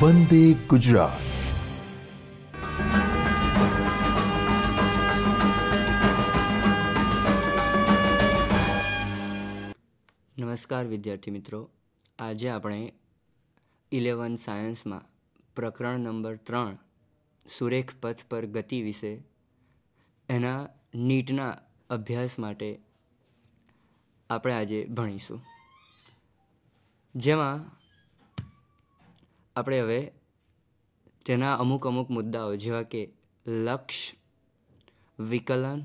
વંદે ગુજરાત નમસ્કાર વિદ્યાર્થી મિત્રો આજે આપણે ઇલેવન સાયન્સમાં પ્રકરણ નંબર ત્રણ સુરેખ પથ પર ગતિ વિશે એના નીટના અભ્યાસ માટે આપણે આજે ભણીશું જેમાં આપણે હવે તેના અમુક અમુક મુદ્દાઓ જેવા કે લક્ષ વિકલન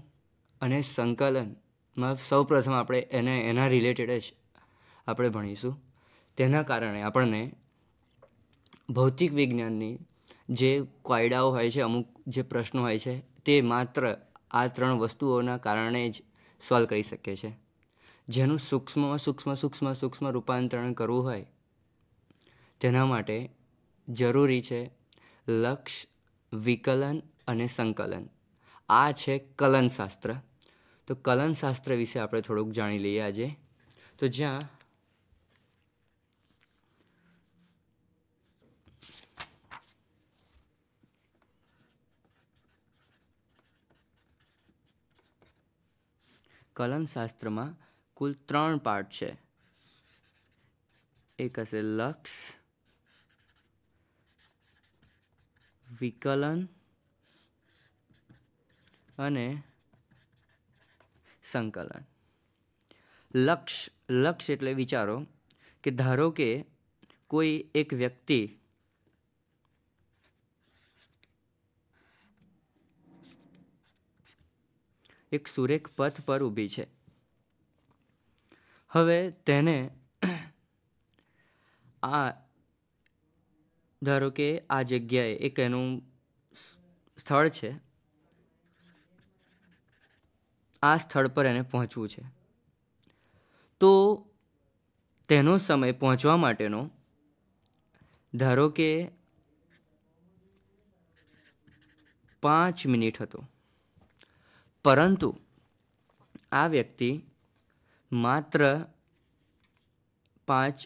અને સંકલનમાં સૌ પ્રથમ આપણે એને એના રિલેટેડ જ આપણે ભણીશું તેના કારણે આપણને ભૌતિક વિજ્ઞાનની જે કાયદાઓ હોય છે અમુક જે પ્રશ્નો હોય છે તે માત્ર આ ત્રણ વસ્તુઓના કારણે જ સોલ્વ કરી શકે છે જેનું સૂક્ષ્મમાં સૂક્ષ્મ સૂક્ષ્મ સૂક્ષ્મ રૂપાંતરણ કરવું હોય તેના માટે જરૂરી છે લક્ષ વિકલન અને સંકલન આ છે કલનશાસ્ત્ર તો કલનશાસ્ત્ર વિશે આપણે થોડુંક જાણી લઈએ આજે તો જ્યાં કલનશાસ્ત્રમાં કુલ ત્રણ પાર્ટ છે એક હશે લક્ષ વિકલન અને સંકલન લક્ષ લક્ષ એટલે વિચારો કે ધારો કે કોઈ એક વ્યક્તિ એક સુરેખ પથ પર ઊભી છે હવે તેને આ ધારો કે આ જગ્યાએ એક એનું સ્થળ છે આ સ્થળ પર એને પહોંચવું છે તો તેનો સમય પહોંચવા માટેનો ધારો કે પાંચ મિનિટ હતો પરંતુ આ વ્યક્તિ માત્ર પાંચ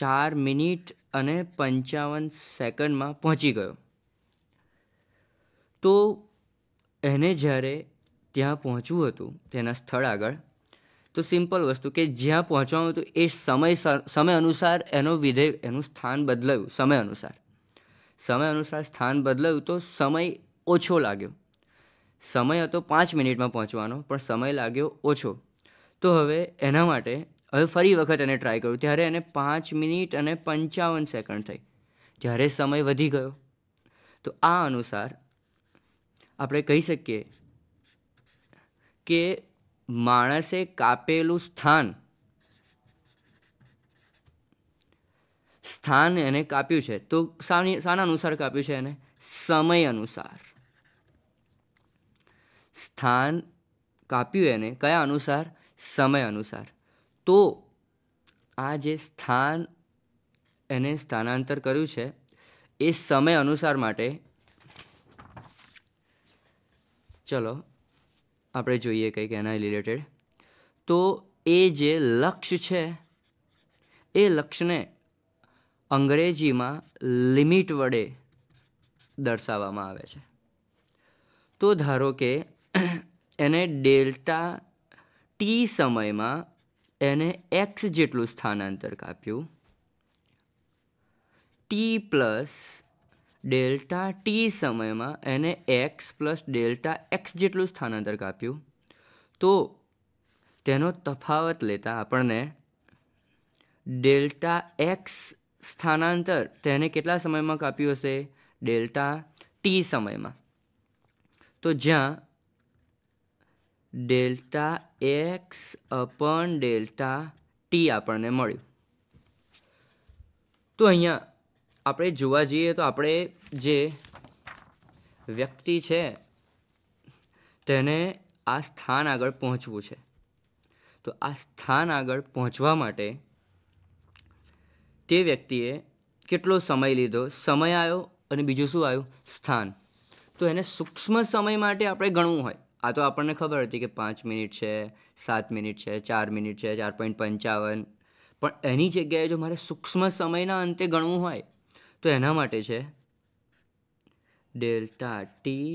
ચાર મિનિટ અને પંચાવન સેકન્ડમાં પહોંચી ગયો તો એને જ્યારે ત્યાં પહોંચવું હતું તેના સ્થળ આગળ તો સિમ્પલ વસ્તુ કે જ્યાં પહોંચવાનું હતું એ સમય સમય અનુસાર એનો વિધેય એનું સ્થાન બદલાયું સમય અનુસાર સમય અનુસાર સ્થાન બદલાયું તો સમય ઓછો લાગ્યો સમય હતો પાંચ મિનિટમાં પહોંચવાનો પણ સમય લાગ્યો ઓછો તો હવે એના માટે હવે ફરી વખત એને ટ્રાય કર્યું ત્યારે એને પાંચ મિનિટ અને પંચાવન સેકન્ડ થઈ ત્યારે સમય વધી ગયો તો આ અનુસાર આપણે કહી શકીએ કે માણસે કાપેલું સ્થાન સ્થાન એને કાપ્યું છે તો સાની શાના અનુસાર કાપ્યું છે એને સમય અનુસાર સ્થાન કાપ્યું એને કયા અનુસાર સમય અનુસાર તો આ જે સ્થાન એને સ્થાનાંતર કર્યું છે એ સમય અનુસાર માટે ચલો આપણે જોઈએ કંઈક એના રિલેટેડ તો એ જે લક્ષ્ય છે એ લક્ષ્યને અંગ્રેજીમાં લિમિટ વડે દર્શાવવામાં આવે છે તો ધારો કે એને ડેલ્ટા ટી સમયમાં એને એક્સ જેટલું સ્થાનાંતર કાપ્યું ટી પ્લસ ડેલ્ટા ટી સમયમાં એને એક્સ પ્લસ ડેલ્ટા એક્સ જેટલું સ્થાનાંતર કાપ્યું તો તેનો તફાવત લેતા આપણને ડેલ્ટા એક્સ સ્થાનાંતર તેને કેટલા સમયમાં કાપ્યું હશે ડેલ્ટા ટી સમયમાં તો જ્યાં delta x upon delta t આપણને મળ્યું તો અહીંયા આપણે જોવા જઈએ તો આપણે જે વ્યક્તિ છે તેને આ સ્થાન આગળ પહોંચવું છે તો આ સ્થાન આગળ પહોંચવા માટે તે વ્યક્તિએ કેટલો સમય લીધો સમય આવ્યો અને બીજું શું આવ્યું સ્થાન તો એને સૂક્ષ્મ સમય માટે આપણે ગણવું હોય આ તો આપણને ખબર હતી કે પાંચ મિનિટ છે સાત મિનિટ છે ચાર મિનિટ છે ચાર પોઈન્ટ પંચાવન પણ એની જગ્યાએ જો મારે સૂક્ષ્મ સમયના અંતે ગણવું હોય તો એના માટે છે delta t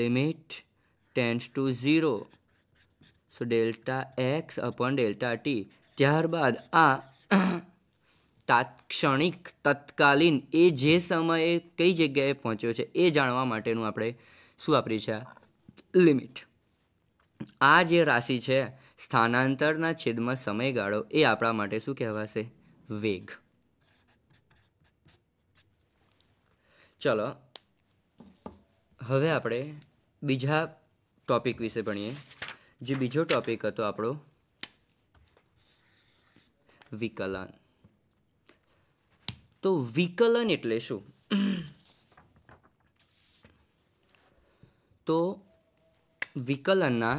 limit tends to zero so delta x upon delta t ત્યારબાદ આ તાત્ક્ષણિક તત્કાલીન એ જે સમયે કઈ જગ્યાએ પહોંચ્યો છે એ જાણવા માટેનું આપણે શું વાપરી છે લિમિટ આ જે રાશિ છે સ્થાનાંતરના છેદમાં સમયગાળો એ આપણા માટે શું કહેવાશે વેગ ચલો હવે આપણે બીજા ટોપિક વિશે ભણીએ જે બીજો ટોપિક હતો આપણો વિકલન તો વિકલન એટલે શું તો વિકલનના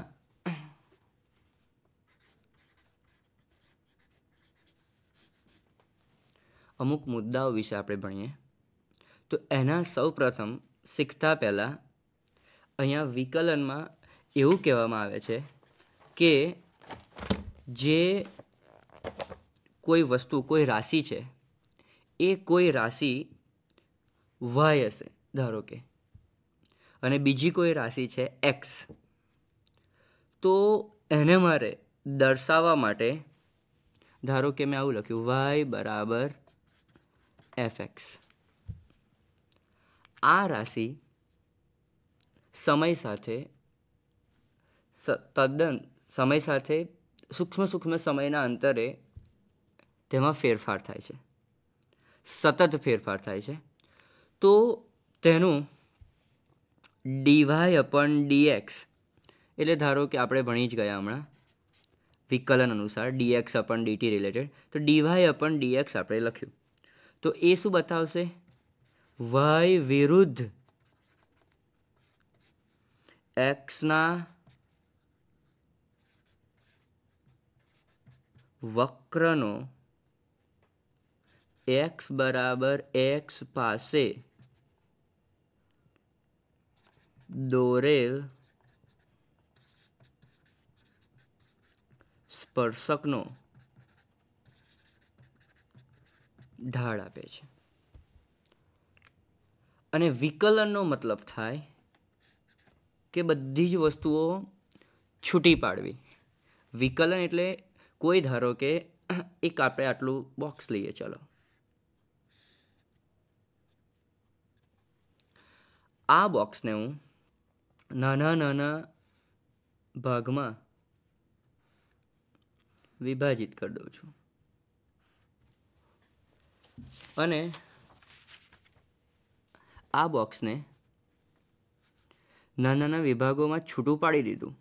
અમુક મુદ્દાઓ વિશે આપણે ભણીએ તો એના સૌ પ્રથમ શીખતા પહેલાં અહીંયા વિકલનમાં એવું કહેવામાં આવે છે કે જે કોઈ વસ્તુ કોઈ રાશિ છે એ કોઈ રાશિ વાય હશે ધારો કે અને બીજી કોઈ રાશિ છે એક્સ તો એને મારે દર્શાવવા માટે ધારો કે મેં આવું લખ્યું વાય બરાબર એફ એક્સ આ રાશિ સમય સાથે તદ્દન સમય સાથે સૂક્ષ્મ સૂક્ષ્મ સમયના અંતરે તેમાં ફેરફાર થાય છે સતત ફેરફાર થાય છે તો તેનું ડીવાય અપન ડીએક્સ એટલે ધારો કે આપણે ભણી જ ગયા હમણાં વિકલન અનુસાર ડીએક્સ અપન ડીટી રિલેટેડ તો ડીવાય અપન ડીએક્સ આપણે લખ્યું તો એ શું બતાવશે વાય વિરુદ્ધ એક્સના વક્રનો એક્સ બરાબર એક્સ પાસે દોરેલ સ્પર્શકનો ઢાળ આપે છે અને વિકલનનો મતલબ થાય કે બધી જ વસ્તુઓ છૂટી પાડવી વિકલન એટલે કોઈ ધારો કે એક આપણે આટલું બોક્સ લઈએ ચલો આ બોક્સને હું નાના નાના ભાગમાં વિભાજિત કરી દઉં છું અને આ બોક્સને નાના નાના વિભાગોમાં છૂટું પાડી દીધું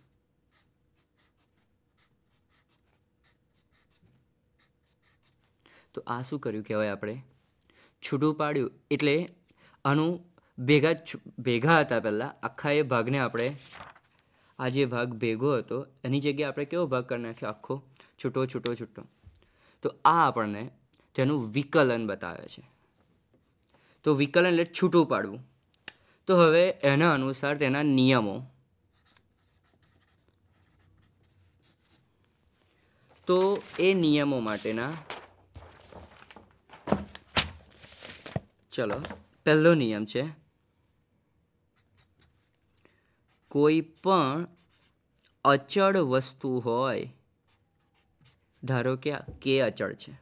તો આ શું કર્યું કહેવાય આપણે છૂટું પાડ્યું એટલે આનું ભેગા ભેગા હતા પહેલાં આખા એ ભાગને આપણે આ જે ભાગ ભેગો હતો એની જગ્યાએ આપણે કેવો ભાગ કરી નાખ્યો આખો છૂટો છૂટો છૂટો તો આ આપણને તેનું વિકલન બતાવે છે તો વિકલન એટલે છૂટું પાડવું તો હવે એના અનુસાર તેના નિયમો તો એ નિયમો માટેના ચલો પહેલો નિયમ છે કોઈ પણ અચળ વસ્તુ હોય ધારો કે કે અચળ છે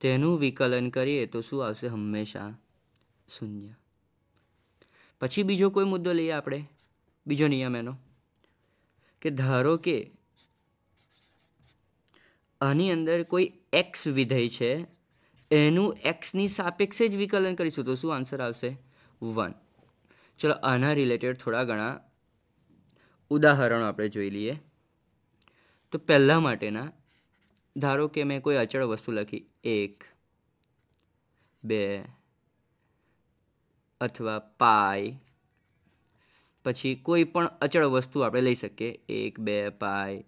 તેનું વિકલન કરીએ તો શું આવશે હંમેશા શૂન્ય પછી બીજો કોઈ મુદ્દો લઈએ આપણે બીજો નિયમ એનો કે ધારો કે આની અંદર કોઈ એક્સ વિધેય છે એનું એક્સની સાપેક્ષે જ વિકલન કરીશું તો શું આન્સર આવશે વન ચલો આના રિલેટેડ થોડા ઘણા ઉદાહરણો આપણે જોઈ લઈએ તો પહેલાં માટેના ધારો કે મેં કોઈ અચળ વસ્તુ લખી એક બે અથવા પાય પછી કોઈ પણ અચળ વસ્તુ આપણે લઈ શકીએ એક બે પાય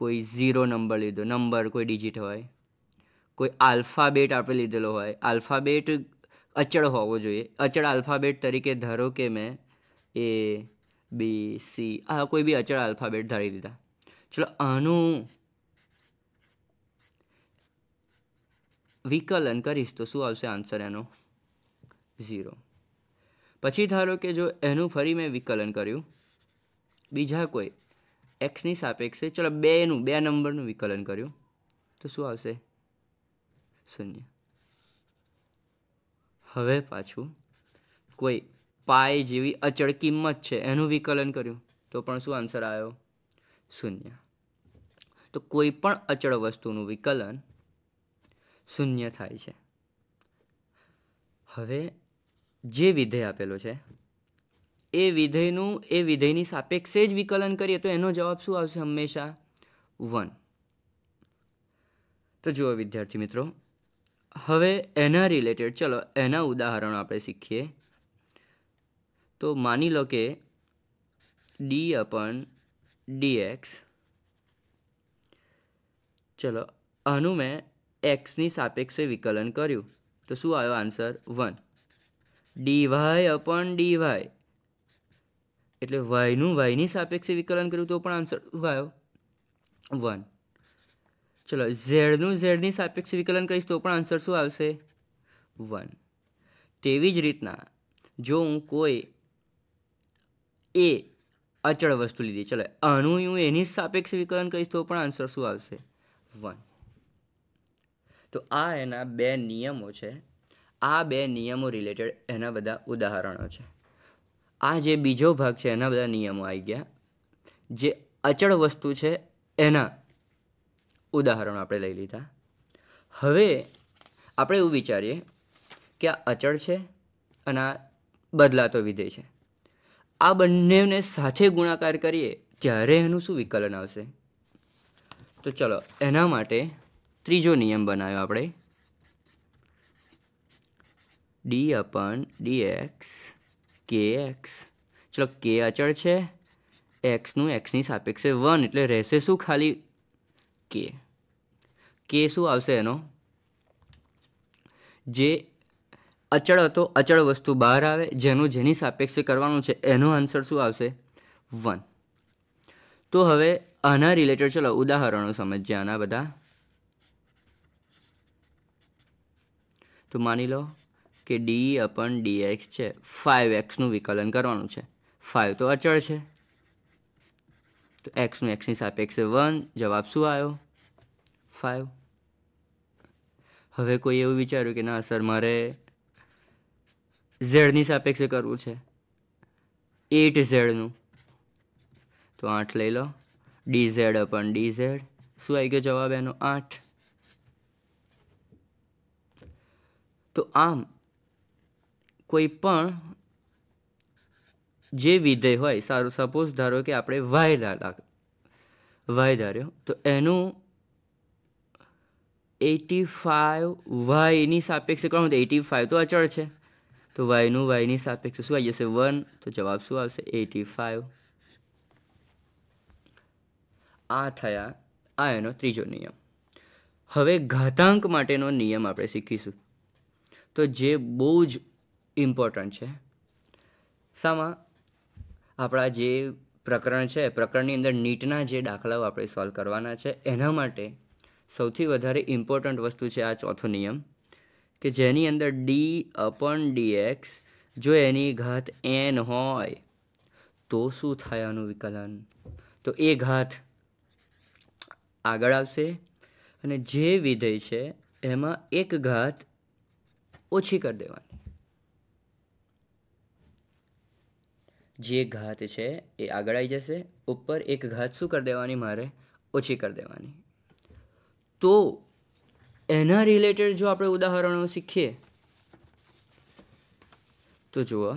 કોઈ ઝીરો નંબર લીધો નંબર કોઈ ડિજિટ હોય કોઈ આલ્ફાબેટ આપણે લીધેલો હોય આલ્ફાબેટ અચળ હોવો જોઈએ અચળ આલ્ફાબેટ તરીકે ધારો કે મેં એ બી સી આ કોઈ બી અચળ આલ્ફાબેટ ધારી દીધા ચલો આનું વિકલન કરીશ તો શું આવશે આન્સર એનો ઝીરો પછી ધારો કે જો એનું ફરી મેં વિકલન કર્યું બીજા કોઈ એક્સની સાપેક્ષે ચલો બેનું બે નંબરનું વિકલન કર્યું તો શું આવશે શૂન્ય હવે પાછું કોઈ પાય જેવી અચળ કિંમત છે એનું વિકલન કર્યું તો પણ શું આન્સર આવ્યો શૂન્ય તો કોઈ પણ અચળ વસ્તુનું વિકલન શૂન્ય થાય છે હવે જે વિધેય આપેલો છે એ વિધેયનું એ વિધેયની સાપેક્ષે જ વિકલન કરીએ તો એનો જવાબ શું આવશે હંમેશા વન તો જુઓ વિદ્યાર્થી મિત્રો હવે એના રિલેટેડ ચલો એના ઉદાહરણો આપણે શીખીએ તો માની લો કે ડી અપન ડીએક્સ ચલો આનું મેં એક્સની સાપેક્ષે વિકલન કર્યું તો શું આવ્યો answer one dy upon dy એટલે વાયનું વાયની સાપેક્ષે વિકલન કર્યું તો પણ આન્સર શું આવ્યો વન ચલો ઝેડનું ઝેડની સાપેક્ષ વિકલન કરીશ તો પણ આન્સર શું આવશે વન તેવી જ રીતના જો હું કોઈ એ અચળ વસ્તુ લીધી ચલો આનું હું એની સાપેક્ષ વિકલન કરીશ તો પણ આન્સર શું આવશે વન તો આ એના બે નિયમો છે આ બે નિયમો રિલેટેડ એના બધા ઉદાહરણો છે આ જે બીજો ભાગ છે એના બધા નિયમો આવી ગયા જે અચળ વસ્તુ છે એના ઉદાહરણો આપણે લઈ લીધા હવે આપણે એવું વિચારીએ કે આ અચળ છે અને આ બદલાતો વિધેય છે આ બંનેને સાથે ગુણાકાર કરીએ ત્યારે એનું શું વિકલન આવશે તો ચલો એના માટે ત્રીજો નિયમ બનાવ્યો આપણે ડી અપન ડી એક્સ કે એક્સ ચલો કે અચળ છે એક્સનું એક્સની સાપેક્ષે વન એટલે રહેશે શું ખાલી કે કે શું આવશે એનો જે અચળ હતો અચળ વસ્તુ બહાર આવે જેનું જેની સાપેક્ષે કરવાનું છે એનો આન્સર શું આવશે વન તો હવે આના રિલેટેડ ચલો ઉદાહરણો સમજીએ આના બધા તો માની લો કે ડી અપન ડીએક્સ છે ફાઇવ એક્સનું વિકલન કરવાનું છે ફાઇવ તો અચળ છે તો એક્સનું એક્સની સાપેક્ષે વન જવાબ શું આવ્યો ફાઇવ હવે કોઈ એવું વિચાર્યું કે ના સર મારે ઝેડની સાપેક્ષે કરવું છે એટ ઝેડનું તો આઠ લઈ લો d zed upon d zed શું આવી ગયો જવાબ એનો આઠ તો આમ કોઈ પણ જે વિધેય હોય સારું સપોઝ ધારો કે આપણે વાય ધારા વાય ધાર્યો તો એનું એટી ફાઇવ વાયની સાપેક્ષે કરવાનું તો એટી ફાઇવ તો અચળ છે તો વાયનું વાયની સાપેક્ષે શું આવી જશે વન તો જવાબ શું આવશે એટી ફાઇવ આ થયા આ એનો ત્રીજો નિયમ હવે ઘાતાંક માટેનો નિયમ આપણે શીખીશું તો જે બહુ જ ઇમ્પોર્ટન્ટ છે સામાં આપણા જે પ્રકરણ છે પ્રકરણની અંદર નીટના જે દાખલાઓ આપણે સોલ્વ કરવાના છે એના માટે સૌથી વધારે ઇમ્પોર્ટન્ટ વસ્તુ છે આ ચોથો નિયમ કે જેની અંદર ડી અપન ડીએક્સ જો એની ઘાત એન હોય તો શું થાય આનું વિકલન તો એ ઘાત આગળ આવશે અને જે વિધેય છે એમાં એક ઘાત ઓછી કરી દેવાની જે ઘાત છે એ આગળ આવી જશે ઉપર એક ઘાત શું કરી દેવાની મારે ઓછી કરી દેવાની તો એના રિલેટેડ જો આપણે ઉદાહરણો શીખીએ તો જુઓ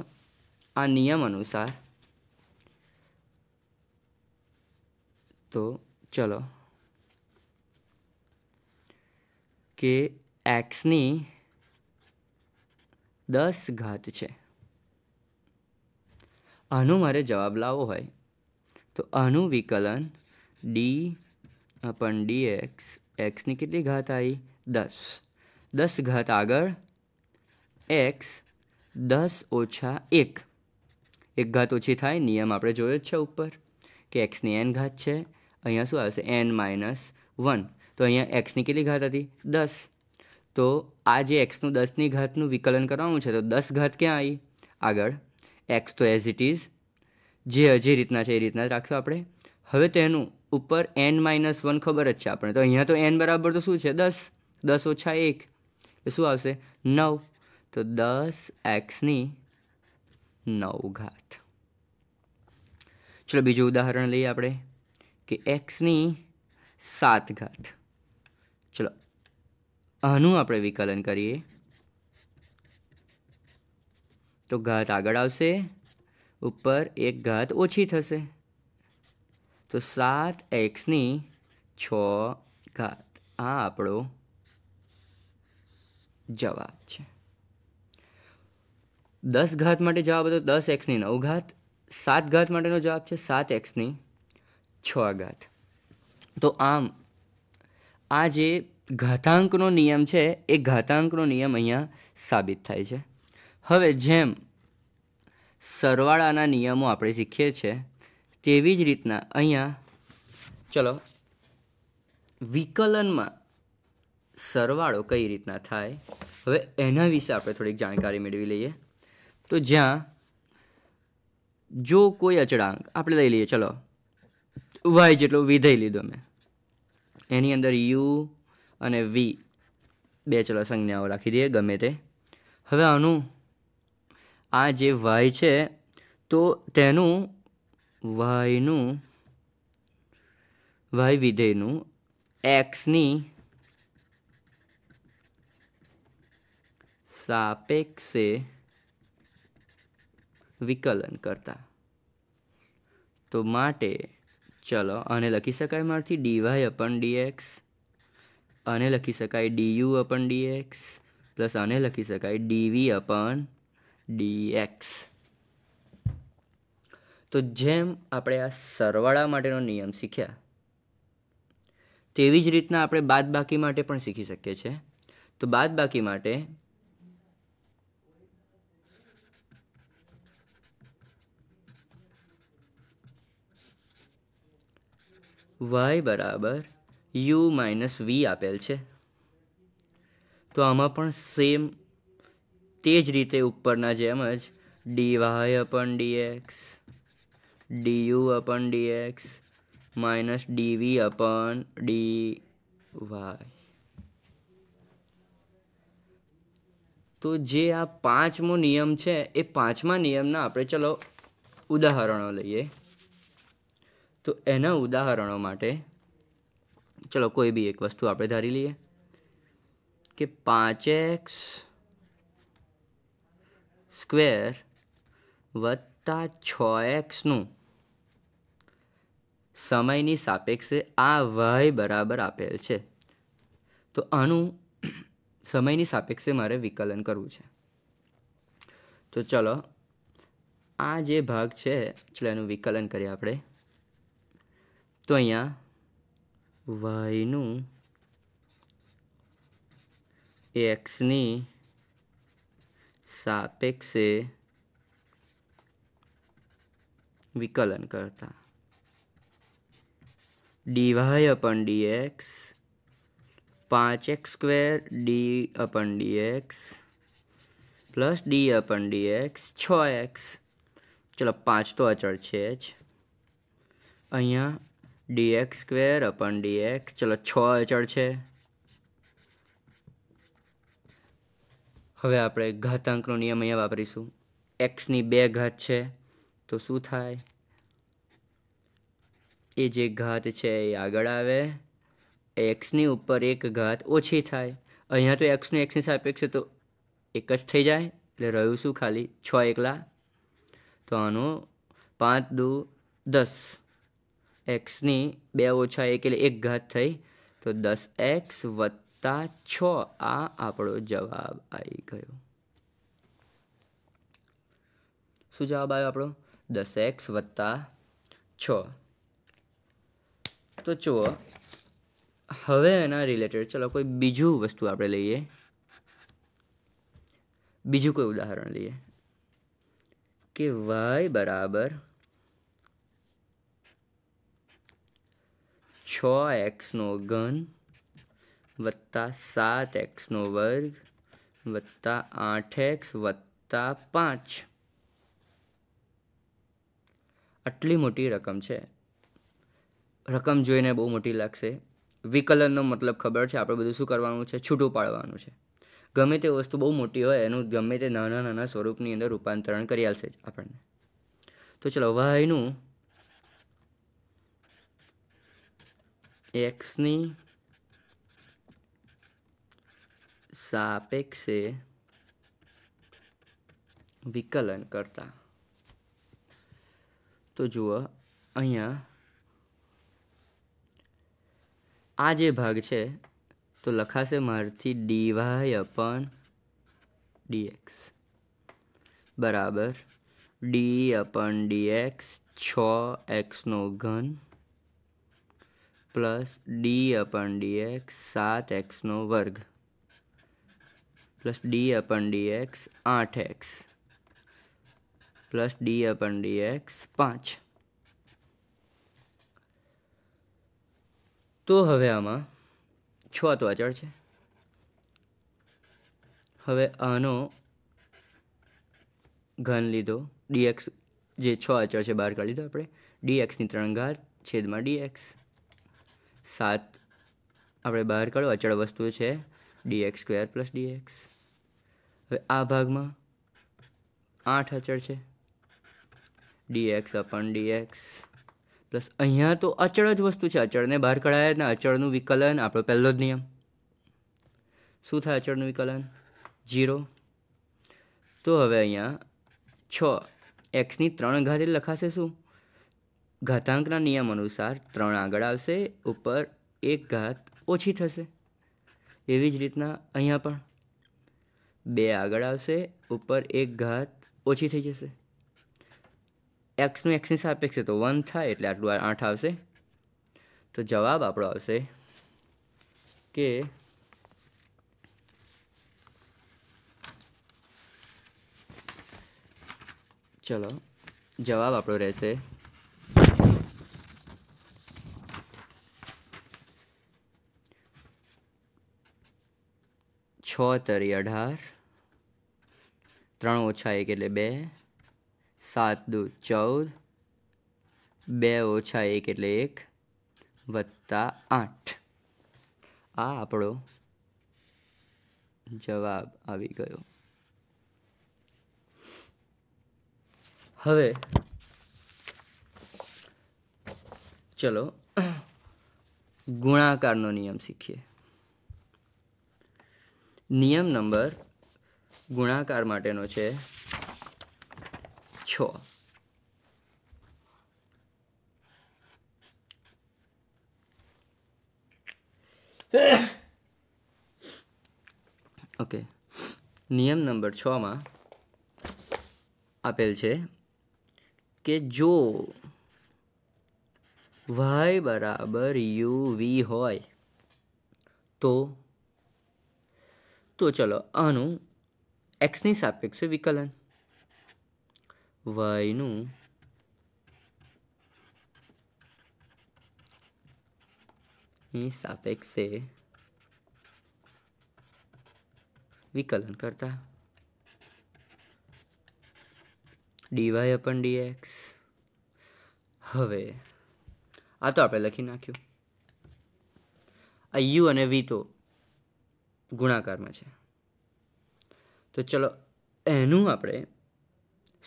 આ નિયમ અનુસાર તો ચલો કે એક્સની દસ ઘાત છે આનો મારે જવાબ લાવવો હોય તો આનું વિકલન ડી અપન ડી એક્સ એક્સની કેટલી ઘાત આવી દસ દસ ઘાત આગળ એક્સ દસ ઓછા એક એક ઘાત ઓછી થાય નિયમ આપણે જોયો જ છે ઉપર કે એક્સની એન ઘાત છે અહીંયા શું આવશે એન માઇનસ વન તો અહીંયા એક્સની કેટલી ઘાત હતી દસ તો આ જે એક્સનું દસની ઘાતનું વિકલન કરવાનું છે તો દસ ઘાત ક્યાં આવી આગળ એક્સ તો એઝ ઇટ ઇઝ જે હજી રીતના છે એ રીતના જ રાખ્યું આપણે હવે તેનું ઉપર એન માઇનસ વન ખબર જ છે આપણે તો અહીંયા તો એન બરાબર તો શું છે દસ દસ ઓછા એક એ શું આવશે નવ તો દસ એક્સની નવ ઘાત ચલો બીજું ઉદાહરણ લઈએ આપણે કે એક્સની સાત ઘાત ચલો આનું આપણે વિકલન કરીએ તો ઘાત આગળ આવશે ઉપર એક ઘાત ઓછી થશે તો સાત એક્સની છ ઘાત આ આપણો જવાબ છે દસ ઘાત માટે જવાબ હતો દસ એક્સની નવ ઘાત સાત ઘાત માટેનો જવાબ છે સાત એક્સની છ ઘાત તો આમ આ જે ઘાતાંકનો નિયમ છે એ ઘાતાંકનો નિયમ અહીંયા સાબિત થાય છે હવે જેમ સરવાળાના નિયમો આપણે શીખીએ છીએ તેવી જ રીતના અહીંયા ચલો વિકલનમાં સરવાળો કઈ રીતના થાય હવે એના વિશે આપણે થોડીક જાણકારી મેળવી લઈએ તો જ્યાં જો કોઈ અચળાંક આપણે લઈ લઈએ ચલો વાય જેટલો વિધેય લીધો મેં એની અંદર યુ અને વી બે ચલો સંજ્ઞાઓ રાખી દઈએ ગમે તે હવે આનું આ જે વાય છે તો તેનું વાયનું વાય વિધેયનું એક્સની સાપેક્ષે વિકલન કરતા તો માટે ચલો આને લખી શકાય મારથી ડીવાય અપન ડીએક્સ અને લખી શકાય ડીયુ અપન ડીએક્સ પ્લસ અને લખી શકાય ડીવી અપન ડીએક્સ તો જેમ આપણે આ સરવાળા માટેનો નિયમ શીખ્યા તેવી જ રીતના આપણે બાદબાકી માટે પણ શીખી શકીએ છીએ તો બાદબાકી માટે વાય બરાબર યુ માઇનસ વી આપેલ છે તો આમાં પણ સેમ તે જ રીતે ઉપરના જેમ જ d y upon dx du upon dx minus dv upon d y તો જે આ પાંચમો નિયમ છે એ પાંચમા નિયમના આપણે ચલો ઉદાહરણો લઈએ તો એના ઉદાહરણો માટે ચલો કોઈ બી એક વસ્તુ આપણે ધારી લઈએ કે પાંચ એક્સ સ્ક્વેર વત્તા છ એક્સનું સમયની સાપેક્ષે આ વય બરાબર આપેલ છે તો આનું સમયની સાપેક્ષે મારે વિકલન કરવું છે તો ચલો આ જે ભાગ છે ચલો એનું વિકલન કરીએ આપણે તો અહીંયા વયનું એક્સની સાપેક્ષે વિકલન કરતા ડીવાય અપન ડીએક્સ પાંચ x square d upon dx plus d upon dx છ એક્સ ચલો પાંચ તો અચળ છે જ અહીંયા ડીએક્સ સ્ક્વેર અપન ડીએક્સ ચલો છ અચળ છે હવે આપણે ઘાતાંકનો નિયમ અહીંયા વાપરીશું એક્સની બે ઘાત છે તો શું થાય એ જે ઘાત છે એ આગળ આવે એક્સની ઉપર એક ઘાત ઓછી થાય અહીંયા તો એક્સનું એક્સની સાપેક્ષ તો એક જ થઈ જાય એટલે રહ્યું શું ખાલી છ એકલા તો આનું પાંચ દુ દસ એક્સની બે ઓછા એક એટલે એક ઘાત થઈ તો દસ એક્સ વત્તા વત્તા છ આ આપણો જવાબ આવી ગયો શું જવાબ આવ્યો આપણો દસ એક્સ વત્તા છ તો જુઓ હવે એના રિલેટેડ ચલો કોઈ બીજું વસ્તુ આપણે લઈએ બીજું કોઈ ઉદાહરણ લઈએ કે વાય બરાબર છ એક્સનો ઘન વત્તા સાત એક્સનો વર્ગ વત્તા આઠ એક્સ વત્તા પાંચ આટલી મોટી રકમ છે રકમ જોઈને બહુ મોટી લાગશે વિકલનનો મતલબ ખબર છે આપણે બધું શું કરવાનું છે છૂટું પાડવાનું છે ગમે તે વસ્તુ બહુ મોટી હોય એનું ગમે તે નાના નાના સ્વરૂપની અંદર રૂપાંતરણ કરી આવશે આપણને તો ચલો વાયનું એક્સની સાપેક્ષે વિકલન કરતા તો જુઓ અહીંયા આ જે ભાગ છે તો લખાશે મારથી ડીવાય અપન ડીએક્સ બરાબર ડી અપન ડીએક્સ છ એક્સનો ઘન પ્લસ ડી અપન ડીએક્સ સાત એક્સનો વર્ગ પ્લસ ડી અપન ડીએક્સ આઠ x plus d upon dx પાંચ તો હવે આમાં છ તો અચળ છે હવે આનો ઘન લીધો ડીએક્સ જે છ અચળ છે બહાર કાઢી લીધો આપણે ડીએક્સની ત્રણ ઘાત છેદમાં ડીએક્સ સાત આપણે બહાર કાઢો અચળ વસ્તુ છે ડીએક્સ સ્ક્વેર પ્લસ ડીએક્સ હવે આ ભાગમાં આઠ અચળ છે ડીએક્સ અપન ડીએક્સ પ્લસ અહીંયા તો અચળ જ વસ્તુ છે અચળને બહાર કઢાયા ને અચળનું વિકલન આપણો પહેલો જ નિયમ શું થાય અચળનું વિકલન જીરો તો હવે અહીંયા છ એક્સની ત્રણ ઘાત એટલે લખાશે શું ઘાતાંકના નિયમ અનુસાર ત્રણ આગળ આવશે ઉપર એક ઘાત ઓછી થશે એવી જ રીતના અહીંયા પણ બે આગળ આવશે ઉપર એક घात ઓછી થઈ જશે x નું x ની સાપેક્ષે તો 1 થાય એટલે આટલું 8 આવશે તો જવાબ આપણો આવશે કે ચલો જવાબ આપણો રહેશે છ તરી અઢાર ત્રણ ઓછા એક એટલે બે સાત દુ ચૌદ બે ઓછા એક એટલે એક વત્તા આઠ આ આપણો જવાબ આવી ગયો હવે ચલો ગુણાકારનો નિયમ શીખીએ નિયમ નંબર ગુણાકાર માટેનો છે છ ઓકે નિયમ નંબર છમાં આપેલ છે કે જો વાય બરાબર યુ વી હોય તો તો ચલો આનું એક્સની સાપેક્ષે વિકલન વયનું ની સાપેક્ષે વિકલન કરતા ડીવાય અપન ડીએક્સ હવે આ તો આપણે લખી નાખ્યું આ યુ અને વી તો ગુણાકારમાં છે તો ચલો એનું આપણે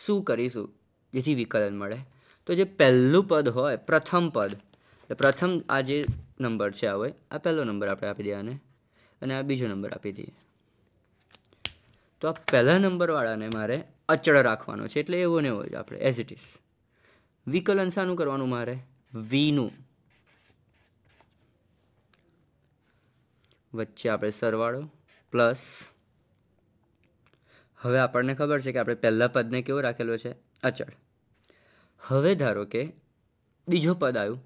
શું કરીશું જેથી વિકલન મળે તો જે પહેલું પદ હોય પ્રથમ પદ એટલે પ્રથમ આ જે નંબર છે આ હોય આ પહેલો નંબર આપણે આપી દઈએ આને અને આ બીજો નંબર આપી દઈએ તો આ પહેલા નંબરવાળાને મારે અચળ રાખવાનો છે એટલે એવો ને એવો જ આપણે એઝ ઇટ ઇઝ વિકલન શાનું કરવાનું મારે વીનું વચ્ચે આપણે સરવાળો પ્લસ હવે આપણને ખબર છે કે આપણે પહેલાં પદને કેવો રાખેલો છે અચળ હવે ધારો કે બીજો પદ આવ્યું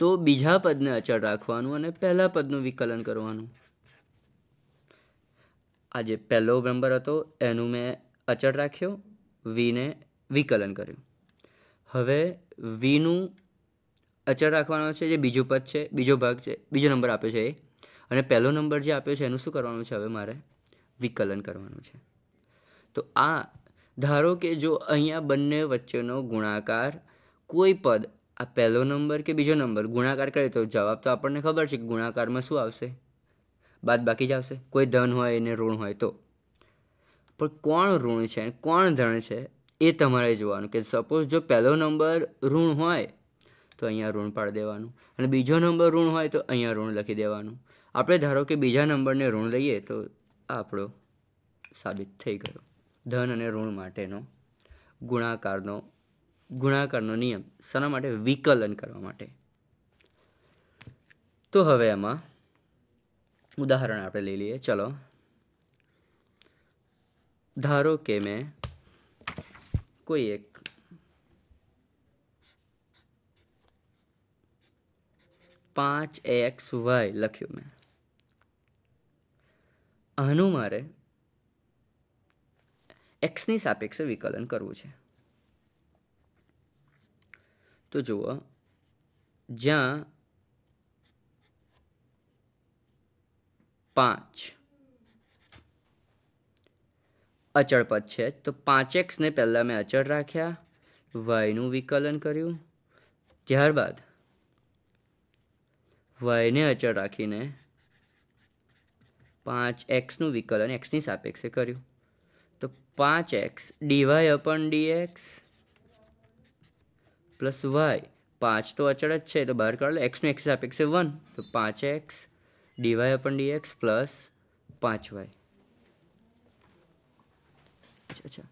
તો બીજા પદને અચળ રાખવાનું અને પહેલાં પદનું વિકલન કરવાનું આજે પહેલો નંબર હતો એનું મેં અચળ રાખ્યો વીને વિકલન કર્યું હવે વીનું અચળ રાખવાનો છે જે બીજું પદ છે બીજો ભાગ છે બીજો નંબર આપ્યો છે એ અને પહેલો નંબર જે આપ્યો છે એનું શું કરવાનું છે હવે મારે વિકલન કરવાનું છે તો આ ધારો કે જો અહીંયા બંને વચ્ચેનો ગુણાકાર કોઈ પદ આ પહેલો નંબર કે બીજો નંબર ગુણાકાર કરે તો જવાબ તો આપણને ખબર છે કે ગુણાકારમાં શું આવશે બાદ બાકી જ આવશે કોઈ ધન હોય એને ઋણ હોય તો પણ કોણ ઋણ છે કોણ ધન છે એ તમારે જોવાનું કે સપોઝ જો પહેલો નંબર ઋણ હોય તો અહીંયા ઋણ પાડી દેવાનું અને બીજો નંબર ઋણ હોય તો અહીંયા ઋણ લખી દેવાનું આપડે ધારો કે બીજા નંબરને ઋણ લઈએ તો આપણો સાબિત થઈ ગયો ધન અને ઋણ માટેનો ગુણાકારનો ગુણાકારનો નિયમ સના માટે વિકલન કરવા માટે તો હવે આમાં ઉદાહરણ આપણે લઈ લઈએ ચલો ધારો કે મે કોઈ એક 5xy લખ્યું મે આનું મારે એક્સની સાપેક્ષે વિકલન કરવું છે તો જુઓ જ્યાં પાંચ અચળ પદ છે તો પાંચ એક્સને પહેલાં મેં અચળ રાખ્યા વાયનું વિકલન કર્યું ત્યારબાદ વાયને અચળ રાખીને પાંચ એક્સનું વિકલન એક્સની સાપેક્ષે કર્યું તો પાંચ x dy upon dx plus y પાંચ તો અચળ જ છે તો બહાર કાઢો એક્સનું એક્સ સાપેક્ષે વન તો પાંચ x dy upon dx plus પાંચ વાય અચ્છા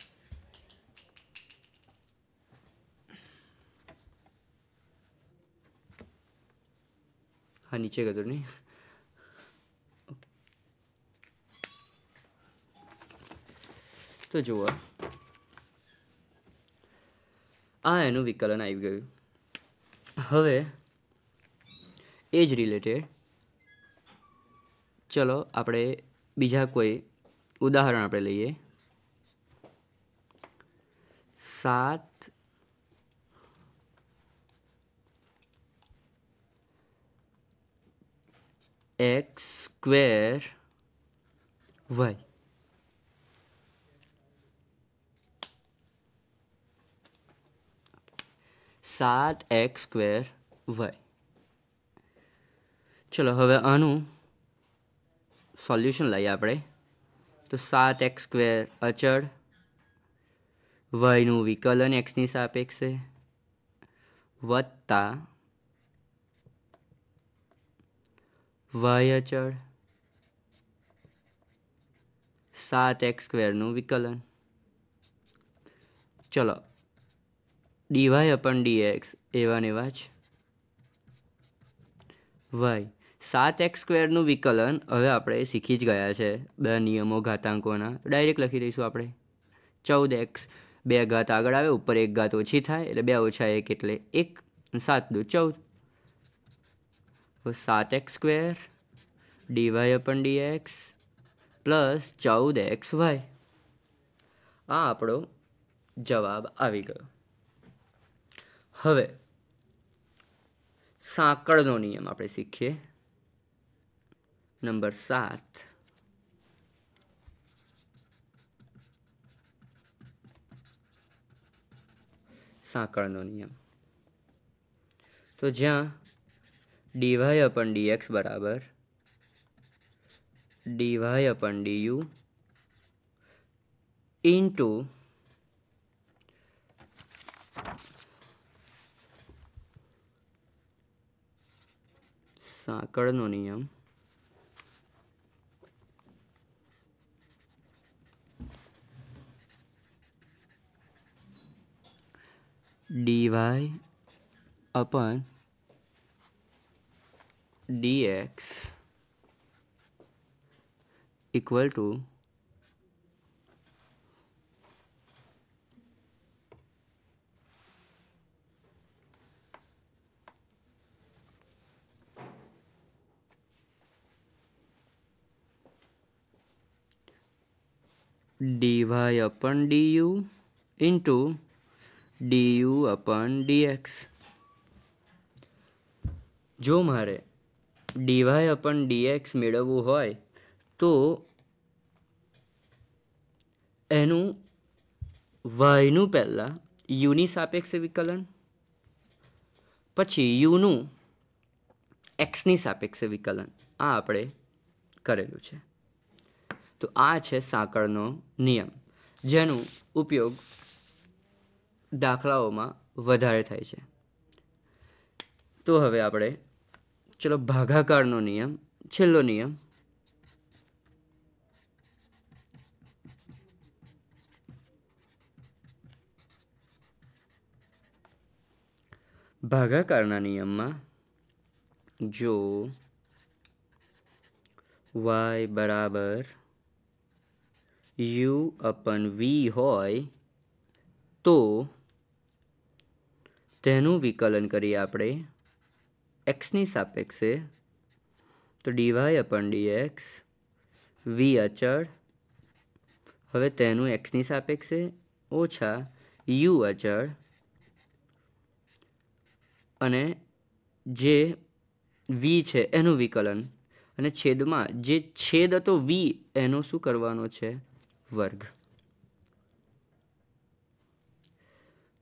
હા નીચે ગયું નહીં તો જુઓ આ એનું વિકલન આવી ગયું હવે એ જ રિલેટેડ ચલો આપણે બીજા કોઈ ઉદાહરણ આપણે લઈએ સાત એક્સ સ્ક્વેર વાય સાત એક્સ સ્ક્વેર વાય ચલો હવે આનું સોલ્યુશન લઈએ આપણે તો સાત એક્સ સ્ક્વેર અચળ વયનું વિકલન એક્સની સાપેક્ષે વત્તા વય અચળ સાત એક્સ સ્ક્વેરનું વિકલન ચલો ડીવાય અપન ડી એક્સ ને એવા જ વાય સાત એક્સ સ્ક્વેરનું વિકલન હવે આપણે શીખી જ ગયા છે બે નિયમો ઘાતાંકોના ડાયરેક્ટ લખી દઈશું આપણે ચૌદ એક્સ બે ઘાત આગળ આવે ઉપર એક ઘાત ઓછી થાય એટલે બે ઓછા એક એટલે એક સાત દુ ચૌદ સાત x square dy upon d x plus ચૌદ એક્સ વાય આ આપણો જવાબ આવી ગયો હવે સાંકળનો નિયમ આપણે શીખીએ નંબર સાત સાંકળનો નિયમ તો જ્યાં ડીવાય અપન ડીએક્સ બરાબર ડીવાય અપન ડીયુ ઇન્ટુ कर्णोनियम d y upon d x equal to dy upon du into du upon dx જો મારે ડીવાય અપન ડીએક્સ મેળવવું હોય તો એનું વાયનું પહેલાં યુની સાપેક્ષે વિકલન પછી યુનું એક્સની સાપેક્ષે વિકલન આ આપણે કરેલું છે તો આ છે સાંકળનો નિયમ જેનો ઉપયોગ દાખલાઓમાં વધારે થાય છે તો હવે આપણે ચલો ભાગાકારનો નિયમ છેલ્લો નિયમ ભાગાકારના નિયમમાં જો વાય બરાબર યુ અપન વી હોય તો તેનું વિકલન કરીએ આપણે એક્સની સાપેક્ષે તો ડીવાય અપન ડીએક્સ વી અચળ હવે તેનું એક્સની સાપેક્ષે ઓછા યુ અચળ અને જે વી છે એનું વિકલન અને છેદમાં જે છેદ હતો વી એનો શું કરવાનો છે વર્ગ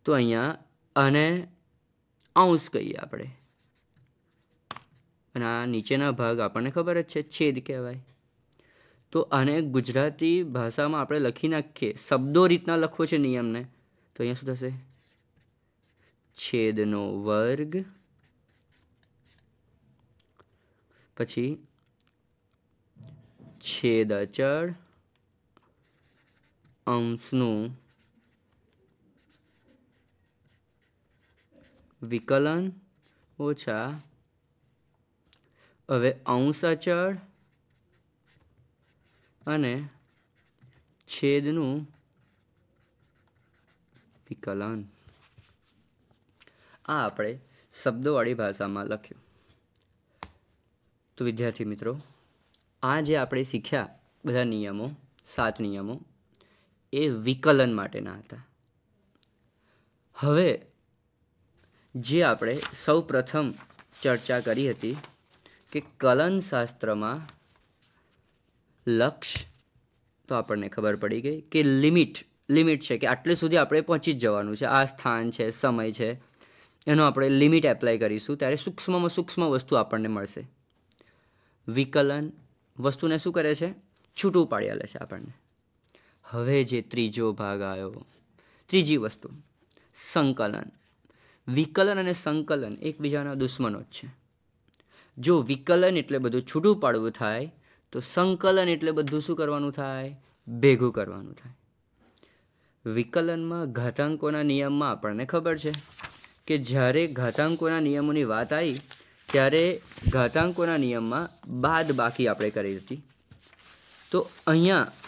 તો અહીંયા અને અંશ કહીએ આપણે અને આ નીચેના ભાગ આપણને ખબર જ છે છેદ કહેવાય તો આને ગુજરાતી ભાષામાં આપણે લખી નાખીએ શબ્દો રીતના લખવો છે નિયમને તો અહીંયા શું થશે છેદનો વર્ગ પછી છેદ અચળ અંશનું um, વિકલન ઓછા હવે અંશ અચળ અને છેદનું વિકલન આ આપણે શબ્દોવાળી ભાષામાં લખ્યું તો વિદ્યાર્થી મિત્રો આ જે આપણે શીખ્યા બધા નિયમો સાત નિયમો એ વિકલન માટેના હતા હવે જે આપણે સૌ પ્રથમ ચર્ચા કરી હતી કે કલનશાસ્ત્રમાં લક્ષ તો આપણને ખબર પડી ગઈ કે લિમિટ લિમિટ છે કે આટલે સુધી આપણે પહોંચી જ જવાનું છે આ સ્થાન છે સમય છે એનો આપણે લિમિટ એપ્લાય કરીશું ત્યારે સૂક્ષ્મમાં સૂક્ષ્મ વસ્તુ આપણને મળશે વિકલન વસ્તુને શું કરે છે છૂટું પાડી આલે છે આપણને હવે જે ત્રીજો ભાગ આવ્યો ત્રીજી વસ્તુ સંકલન વિકલન અને સંકલન એકબીજાના દુશ્મનો જ છે જો વિકલન એટલે બધું છૂટું પાડવું થાય તો સંકલન એટલે બધું શું કરવાનું થાય ભેગું કરવાનું થાય વિકલનમાં ઘાતાંકોના નિયમમાં આપણને ખબર છે કે જ્યારે ઘાતાંકોના નિયમોની વાત આવી ત્યારે ઘાતાંકોના નિયમમાં બાદ બાકી આપણે કરી હતી તો અહીંયા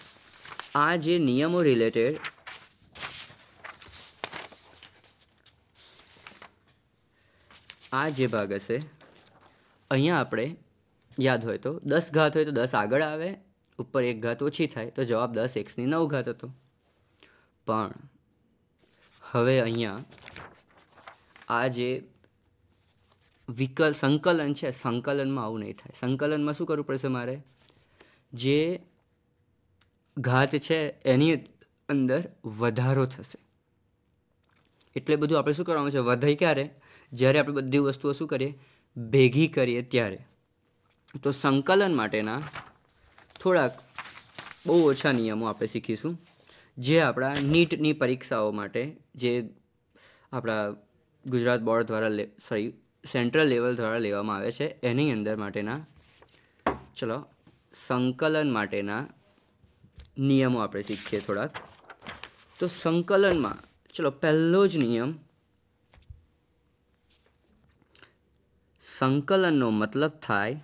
આ જે નિયમો રિલેટેડ આ જે ભાગ હશે અહીંયા આપણે યાદ હોય તો દસ ઘાત હોય તો દસ આગળ આવે ઉપર એક ઘાત ઓછી થાય તો જવાબ દસ એક્સની નવ ઘાત હતો પણ હવે અહીંયા આ જે વિકલ સંકલન છે સંકલનમાં આવું નહીં થાય સંકલનમાં શું કરવું પડશે મારે જે ઘાત છે એની અંદર વધારો થશે એટલે બધું આપણે શું કરવાનું છે વધઈ ક્યારે જ્યારે આપણે બધી વસ્તુઓ શું કરીએ ભેગી કરીએ ત્યારે તો સંકલન માટેના થોડાક બહુ ઓછા નિયમો આપણે શીખીશું જે આપણા નીટની પરીક્ષાઓ માટે જે આપણા ગુજરાત બોર્ડ દ્વારા લે સોરી સેન્ટ્રલ લેવલ દ્વારા લેવામાં આવે છે એની અંદર માટેના ચલો સંકલન માટેના નિયમો આપણે શીખીએ થોડાક તો સંકલનમાં ચલો પહેલો જ નિયમ સંકલનનો મતલબ થાય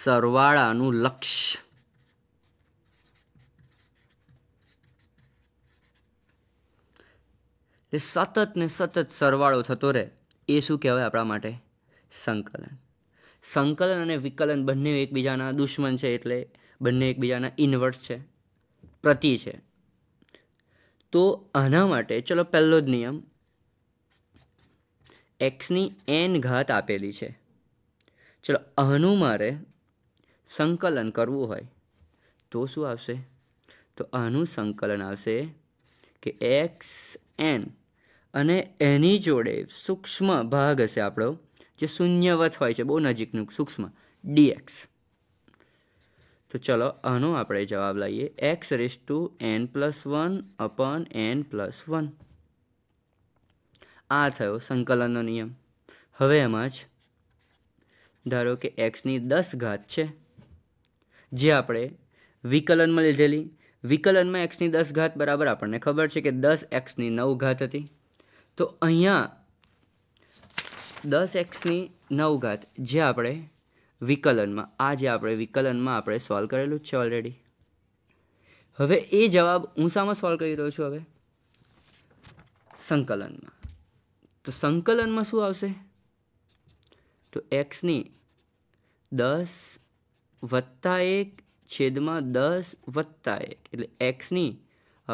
સરવાળાનું લક્ષ્ય સતત ને સતત સરવાળો થતો રહે એ શું કહેવાય આપણા માટે સંકલન સંકલન અને વિકલન બંને એકબીજાના દુશ્મન છે એટલે બંને એકબીજાના ઇન્વર્ટ છે પ્રતિ છે તો આના માટે ચલો પહેલો જ નિયમ એક્સની એન ઘાત આપેલી છે ચલો આનું મારે સંકલન કરવું હોય તો શું આવશે તો આનું સંકલન આવશે કે એક્સ એન અને એની જોડે સૂક્ષ્મ ભાગ હશે આપણો જે શૂન્યવત હોય છે બહુ નજીકનું સૂક્ષ્મ ડીએક્સ તો ચલો આનો આપણે જવાબ લઈએ x raise to n plus one upon n plus one આ થયો સંકલનનો નિયમ હવે એમાં જ ધારો કે એક્સની દસ ઘાત છે જે આપણે વિકલનમાં લીધેલી વિકલનમાં એક્સની દસ ઘાત બરાબર આપણને ખબર છે કે દસ એક્સની નવ ઘાત હતી તો અહીંયા દસ એક્સની નવઘાત જે આપણે વિકલનમાં આ જે આપણે વિકલનમાં આપણે સોલ્વ કરેલું જ છે ઓલરેડી હવે એ જવાબ હું શામાં સોલ્વ કરી રહ્યો છું હવે સંકલનમાં તો સંકલનમાં શું આવશે તો એક્સની દસ વત્તા એક છેદમાં દસ વત્તા એક એટલે એક્સની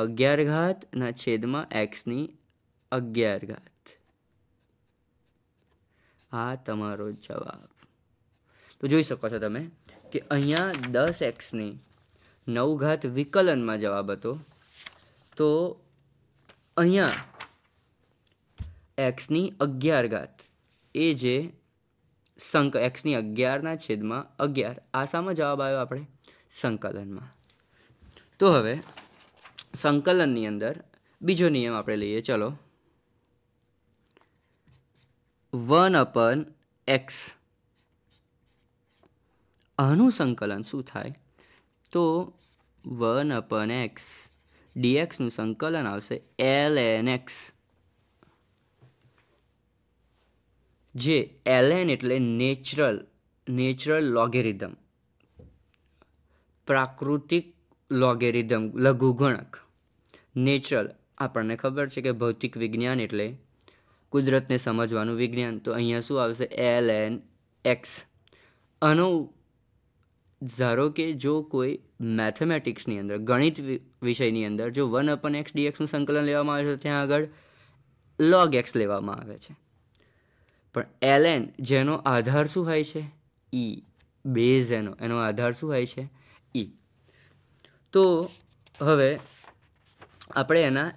અગિયાર ઘાતના છેદમાં એક્સની અગિયાર ઘાત આ તમારો જવાબ તો જોઈ શકો છો તમે કે અહીંયા દસ એક્સની નવઘાત વિકલનમાં જવાબ હતો તો અહીંયા એક્સની અગિયાર ઘાત એ જે સંક એક્સની અગિયારના છેદમાં અગિયાર આશામાં જવાબ આવ્યો આપણે સંકલનમાં તો હવે સંકલનની અંદર બીજો નિયમ આપણે લઈએ ચલો વન અપન એક્સ આનું સંકલન શું થાય તો વન અપન એક્સ ડીએક્સનું સંકલન આવશે એલ એન એક્સ જે એલ એન એટલે નેચરલ નેચરલ લોગેરિધમ પ્રાકૃતિક લોગેરિધમ લઘુગણક નેચરલ આપણને ખબર છે કે ભૌતિક વિજ્ઞાન એટલે કુદરતને સમજવાનું વિજ્ઞાન તો અહીંયા શું આવશે એલ એન એક્સ આનો ધારો કે જો કોઈ મેથેમેટિક્સની અંદર ગણિત વિષયની અંદર જો વન અપન એક્સ ડીએક્સનું સંકલન લેવામાં આવે છે ત્યાં આગળ લોગ એક્સ લેવામાં આવે છે પણ એલ એન જેનો આધાર શું હોય છે ઈ e. બેઝ એનો એનો આધાર શું હોય છે ઈ e. તો હવે આપણે એના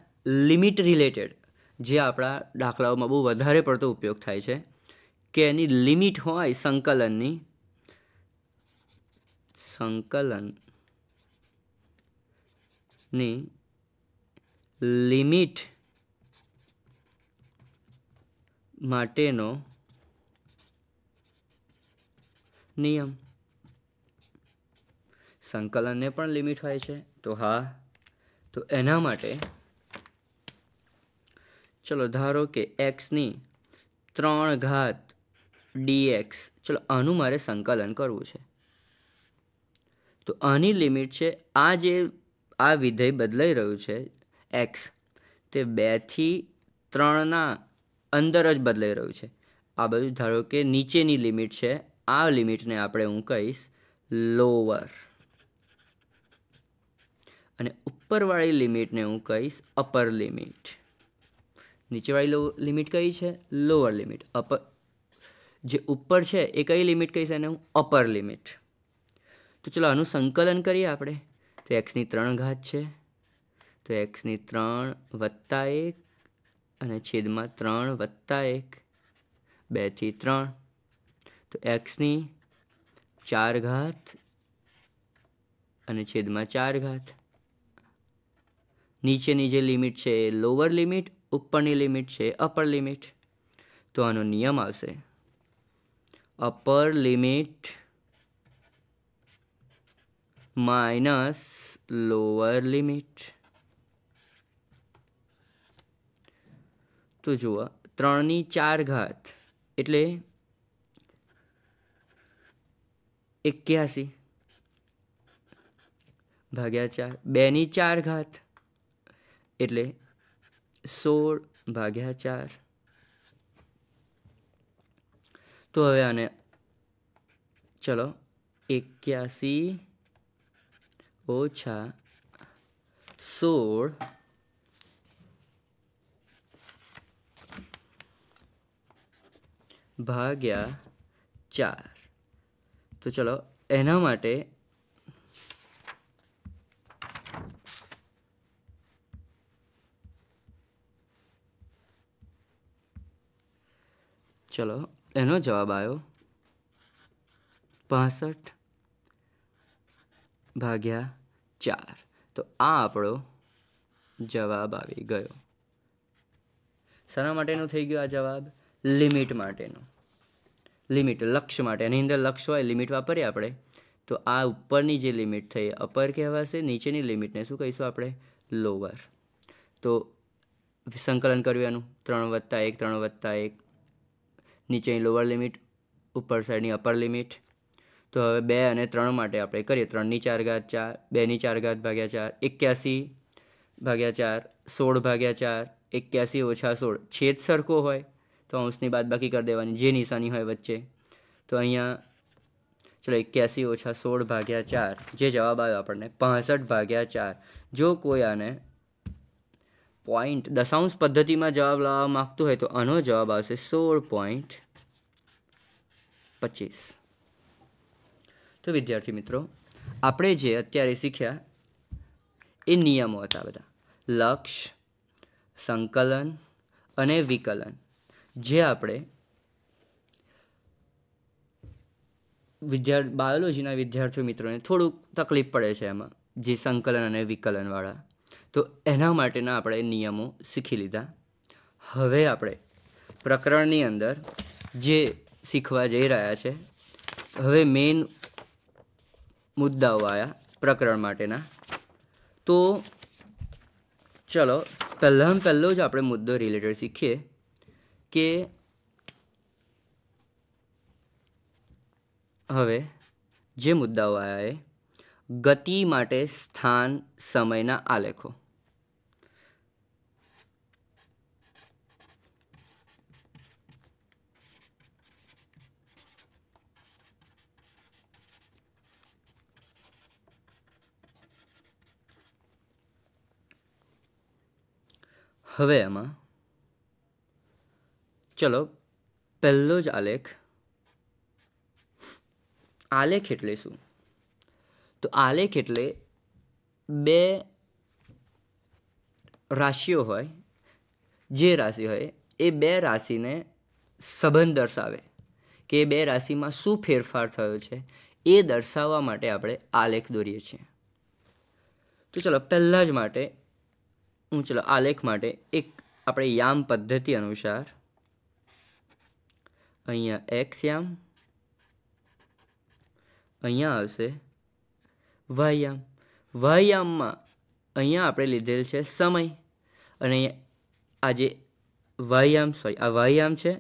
લિમિટ રિલેટેડ જે આપણા દાખલાઓમાં બહુ વધારે પડતો ઉપયોગ થાય છે કે એની લિમિટ હોય સંકલનની સંકલનની લિમિટ માટેનો નિયમ સંકલનને પણ લિમિટ હોય છે તો હા તો એના માટે ચલો ધારો કે એક્સની ત્રણ ઘાત ડીએક્સ ચલો આનું મારે સંકલન કરવું છે તો આની લિમિટ છે આ જે આ વિધેય બદલાઈ રહ્યું છે એક્સ તે બેથી ત્રણના અંદર જ બદલાઈ રહ્યું છે આ બધું ધારો કે નીચેની લિમિટ છે આ લિમિટને આપણે હું કહીશ લોવર અને ઉપરવાળી લિમિટને હું કહીશ અપર લિમિટ નીચેવાળી લો લિમિટ કઈ છે લોઅર લિમિટ અપર જે ઉપર છે એ કઈ લિમિટ કઈ છે એને હું અપર લિમિટ તો ચલો આનું સંકલન કરીએ આપણે તો એક્સની ત્રણ ઘાત છે તો એક્સની ત્રણ વત્તા એક અને છેદમાં ત્રણ વત્તા એક બેથી ત્રણ તો એક્સની ચાર ઘાત અને છેદમાં ચાર ઘાત નીચેની જે લિમિટ છે એ લોઅર લિમિટ ઉપરની લિમિટ છે અપર લિમિટ તો આનો નિયમ આવશે upper limit minus lower limit તો જુઓ ત્રણની ચાર ઘાત એટલે એક્યાસી ભાગ્યા ચાર બેની ચાર ઘાત એટલે सोल भाग्या चार तो हमें आने चलो एक ओछा सोल भाग्या चार तो चलो एना ચલો એનો જવાબ આવ્યો પાસઠ ભાગ્યા ચાર તો આ આપણો જવાબ આવી ગયો શાના માટેનો થઈ ગયો આ જવાબ લિમિટ માટેનો લિમિટ લક્ષ્ય માટે એની અંદર લક્ષ્ય હોય લિમિટ વાપરીએ આપણે તો આ ઉપરની જે લિમિટ થઈ અપર કહેવાશે નીચેની લિમિટને શું કહીશું આપણે લોવર તો સંકલન કર્યું એનું ત્રણ વત્તા એક ત્રણ વત્તા એક નીચેની લોઅર લિમિટ ઉપર સાઈડની અપર લિમિટ તો હવે બે અને ત્રણ માટે આપણે કરીએ ત્રણની ચાર ઘાત ચાર બેની ચાર ઘાત ભાગ્યા ચાર એક્યાસી ભાગ્યા ચાર સોળ ભાગ્યા ચાર એક્યાસી ઓછા સોળ છેદ સરખો હોય તો અંશની બાકી કરી દેવાની જે નિશાની હોય વચ્ચે તો અહીંયા ચલો એક્યાસી ઓછા સોળ ભાગ્યા ચાર જે જવાબ આવ્યો આપણને પાસઠ ભાગ્યા ચાર જો કોઈ આને પોઈન્ટ દશાંશ પદ્ધતિમાં જવાબ લાવવા માગતું હોય તો આનો જવાબ આવશે સોળ પોઈન્ટ પચીસ તો વિદ્યાર્થી મિત્રો આપણે જે અત્યારે શીખ્યા એ નિયમો હતા બધા લક્ષ સંકલન અને વિકલન જે આપણે વિદ્યાર્થી બાયોલોજીના વિદ્યાર્થી મિત્રોને થોડુંક તકલીફ પડે છે એમાં જે સંકલન અને વિકલનવાળા તો એના માટેના આપણે નિયમો શીખી લીધા હવે આપણે પ્રકરણની અંદર જે શીખવા જઈ રહ્યા છે હવે મેઇન મુદ્દાઓ આવ્યા પ્રકરણ માટેના તો ચલો પહેલાં પહેલો જ આપણે મુદ્દો રિલેટેડ શીખીએ કે હવે જે મુદ્દાઓ આવ્યા એ ગતિ માટે સ્થાન સમયના આલેખો હવે એમાં ચલો પહેલો જ આલેખ આલેખ એટલે શું તો આલેખ એટલે બે રાશિઓ હોય જે રાશિ હોય એ બે રાશિને સંબંધ દર્શાવે કે બે રાશિમાં શું ફેરફાર થયો છે એ દર્શાવવા માટે આપણે આલેખ દોરીએ છીએ તો ચલો પહેલાં જ માટે હું ચલો આલેખ માટે એક આપણે યામ પદ્ધતિ અનુસાર અહીંયા એક્સ યામ અહીંયા હશે વ્યાયામ વ્યાયામમાં અહીંયા આપણે લીધેલ છે સમય અને આ જે વ્યાયામ સોરી આ વ્યાયામ છે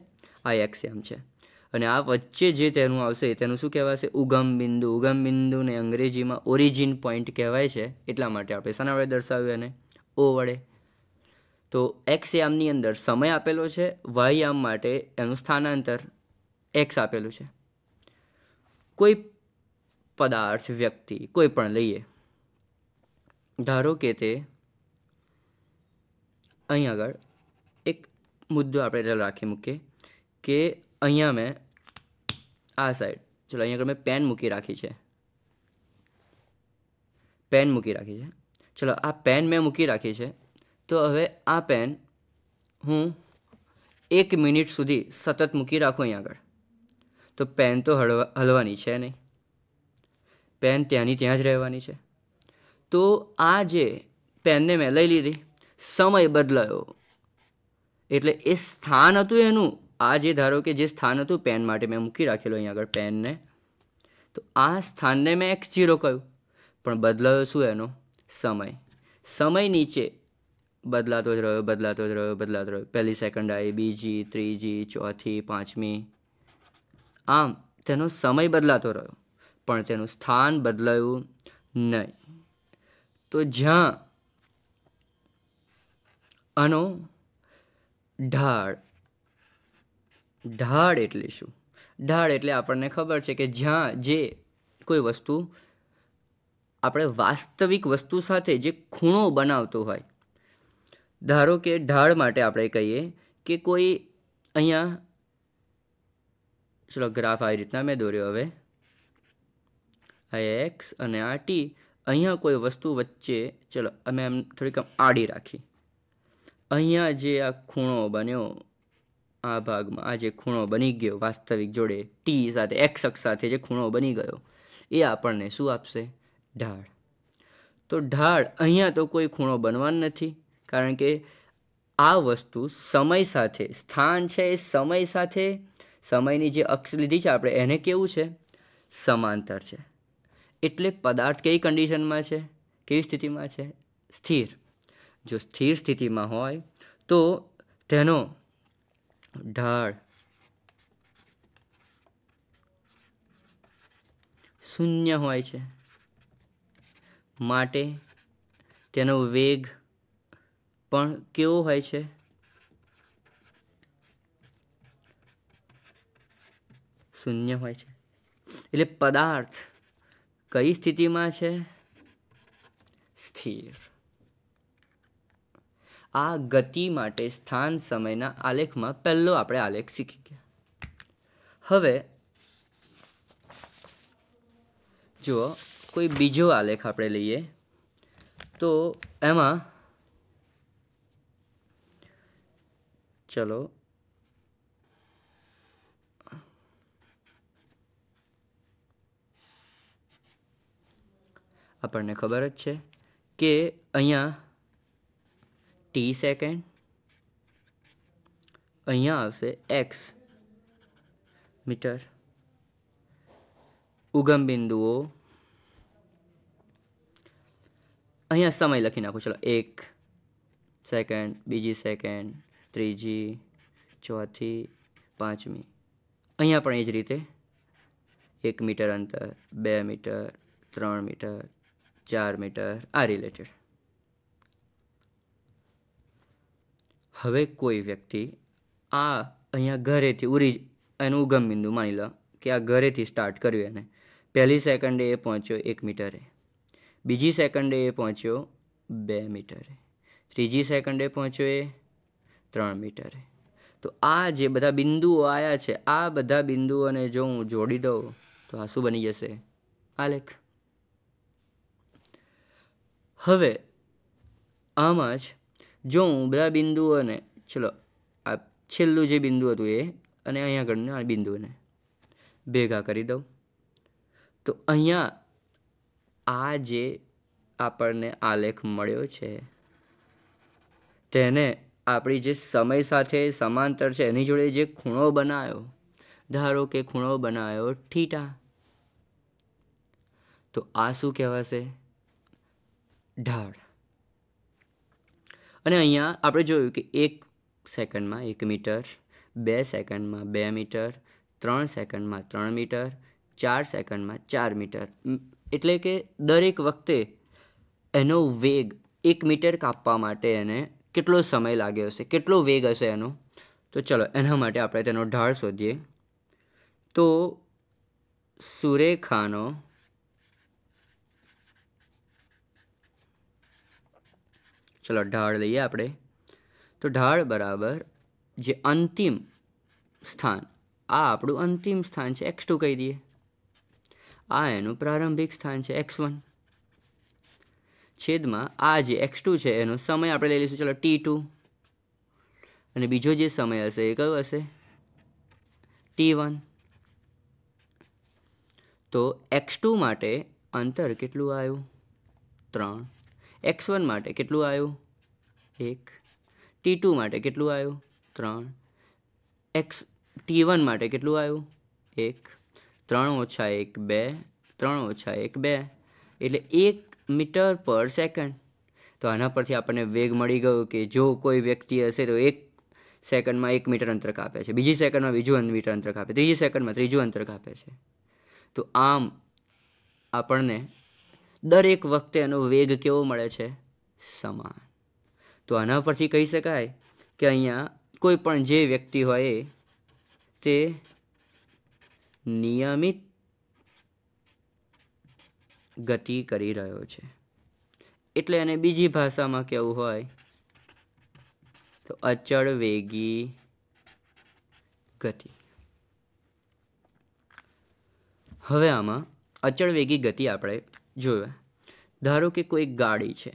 આ એક્સયામ છે અને આ વચ્ચે જે તેનું આવશે તેનું શું કહેવાશે ઉગમ બિંદુ ઉગમ બિંદુને અંગ્રેજીમાં ઓરિજિન પોઈન્ટ કહેવાય છે એટલા માટે આપણે શાના વડે દર્શાવ્યું એને ઓ વડે તો એક્સયામની અંદર સમય આપેલો છે વ્યાયામ માટે એનું સ્થાનાંતર એક્સ આપેલું છે કોઈ પદાર્થ વ્યક્તિ કોઈ પણ લઈએ ધારો કે તે અહીં આગળ એક મુદ્દો આપણે રાખી મૂકીએ કે અહીંયા મેં આ સાઈડ ચલો અહીંયા આગળ મેં પેન મૂકી રાખી છે પેન મૂકી રાખી છે ચલો આ પેન મેં મૂકી રાખી છે તો હવે આ પેન હું એક મિનિટ સુધી સતત મૂકી રાખું અહીં આગળ તો પેન તો હળવા હલવાની છે નહીં પેન ત્યાંની ત્યાં જ રહેવાની છે તો આ જે પેનને મેં લઈ લીધી સમય બદલાયો એટલે એ સ્થાન હતું એનું આ જે ધારો કે જે સ્થાન હતું પેન માટે મેં મૂકી રાખેલું અહીં આગળ પેનને તો આ સ્થાનને મેં એક્સ જીરો કહ્યું પણ બદલાયો શું એનો સમય સમય નીચે બદલાતો જ રહ્યો બદલાતો જ રહ્યો બદલાતો રહ્યો પહેલી સેકન્ડ આવી બીજી ત્રીજી ચોથી પાંચમી આમ તેનો સમય બદલાતો રહ્યો પણ તેનું સ્થાન બદલાયું નહીં તો જ્યાં આનો ઢાળ ઢાળ એટલે શું ઢાળ એટલે આપણને ખબર છે કે જ્યાં જે કોઈ વસ્તુ આપણે વાસ્તવિક વસ્તુ સાથે જે ખૂણો બનાવતો હોય ધારો કે ઢાળ માટે આપણે કહીએ કે કોઈ અહીંયા ચલો ગ્રાફ આવી રીતના મેં દોર્યો હવે આ એક્સ અને આ ટી અહીંયા કોઈ વસ્તુ વચ્ચે ચલો અમે એમ થોડીક આમ આડી રાખી અહીંયા જે આ ખૂણો બન્યો આ ભાગમાં આ જે ખૂણો બની ગયો વાસ્તવિક જોડે ટી સાથે એક્સ અક્ષ સાથે જે ખૂણો બની ગયો એ આપણને શું આપશે ઢાળ તો ઢાળ અહીંયા તો કોઈ ખૂણો બનવાનો નથી કારણ કે આ વસ્તુ સમય સાથે સ્થાન છે એ સમય સાથે સમયની જે અક્ષ લીધી છે આપણે એને કેવું છે સમાંતર છે એટલે પદાર્થ કઈ કન્ડિશનમાં છે કેવી સ્થિતિમાં છે સ્થિર જો સ્થિર સ્થિતિમાં હોય તો તેનો ઢાળ શૂન્ય હોય છે માટે તેનો વેગ પણ કેવો હોય છે શૂન્ય હોય છે એટલે પદાર્થ કઈ સ્થિતિમાં છે સ્થિર આ ગતિ માટે સ્થાન સમયના આલેખમાં પહેલો આપણે આલેખ શીખી ગયા હવે જો કોઈ બીજો આલેખ આપણે લઈએ તો એમાં ચલો આપણને ખબર જ છે કે અહીંયા ટી સેકન્ડ અહીંયા આવશે એક્સ મીટર ઉગમ બિંદુઓ અહીંયા સમય લખી નાખું ચલો એક સેકન્ડ બીજી સેકન્ડ ત્રીજી ચોથી પાંચમી અહીંયા પણ એ જ રીતે એક મીટર અંતર બે મીટર ત્રણ મીટર ચાર મીટર આ રિલેટેડ હવે કોઈ વ્યક્તિ આ અહીંયા ઘરેથી ઉરી એનું ઉગમ બિંદુ માની લો કે આ ઘરેથી સ્ટાર્ટ કર્યું એને પહેલી સેકન્ડે એ પહોંચ્યો એક મીટરે બીજી સેકન્ડે એ પહોંચ્યો બે મીટરે ત્રીજી સેકન્ડે પહોંચ્યો એ ત્રણ મીટરે તો આ જે બધા બિંદુઓ આવ્યા છે આ બધા બિંદુઓને જો હું જોડી દઉં તો આ શું બની જશે આ આલેખ હવે આમાં જ જો હું બધા બિંદુઓને ચલો આ છેલ્લું જે બિંદુ હતું એ અને અહીંયા આગળને આ બિંદુઓને ભેગા કરી દઉં તો અહીંયા આ જે આપણને આલેખ મળ્યો છે તેને આપણી જે સમય સાથે સમાંતર છે એની જોડે જે ખૂણો બનાવ્યો ધારો કે ખૂણો બનાવ્યો ઠીટા તો આ શું કહેવાશે ઢાળ અને અહીંયા આપણે જોયું કે એક સેકન્ડમાં એક મીટર બે સેકન્ડમાં બે મીટર ત્રણ સેકન્ડમાં ત્રણ મીટર ચાર સેકન્ડમાં ચાર મીટર એટલે કે દરેક વખતે એનો વેગ એક મીટર કાપવા માટે એને કેટલો સમય લાગ્યો હશે કેટલો વેગ હશે એનો તો ચલો એના માટે આપણે તેનો ઢાળ શોધીએ તો સુરેખાનો ચલો ઢાળ લઈએ આપણે તો ઢાળ બરાબર જે અંતિમ સ્થાન આ આપણું અંતિમ સ્થાન છે એક્સ ટુ કહી દઈએ આ એનું પ્રારંભિક સ્થાન છે એક્સ વન છેદમાં આ જે એક્સ ટુ છે એનો સમય આપણે લઈ લઈશું ચલો ટી ટુ અને બીજો જે સમય હશે એ કયો હશે ટી વન તો એક્સ ટુ માટે અંતર કેટલું આવ્યું ત્રણ એક્સ વન માટે કેટલું આવ્યું એક ટી ટુ માટે કેટલું આવ્યું ત્રણ એક્સ ટી વન માટે કેટલું આવ્યું એક ત્રણ ઓછા એક બે ત્રણ ઓછા એક બે એટલે એક મીટર પર સેકન્ડ તો આના પરથી આપણને વેગ મળી ગયો કે જો કોઈ વ્યક્તિ હશે તો એક સેકન્ડમાં એક મીટર અંતર કાપે છે બીજી સેકન્ડમાં બીજું મીટર અંતર કાપે ત્રીજી સેકન્ડમાં ત્રીજું અંતર કાપે છે તો આમ આપણને દરેક વખતે એનો વેગ કેવો મળે છે સમાન તો આના પરથી કહી શકાય કે અહીંયા કોઈ પણ જે વ્યક્તિ હોય તે નિયમિત ગતિ કરી રહ્યો છે એટલે એને બીજી ભાષામાં કેવું હોય તો અચળ વેગી ગતિ હવે આમાં અચળ વેગી ગતિ આપણે જોયો ધારો કે કોઈ ગાડી છે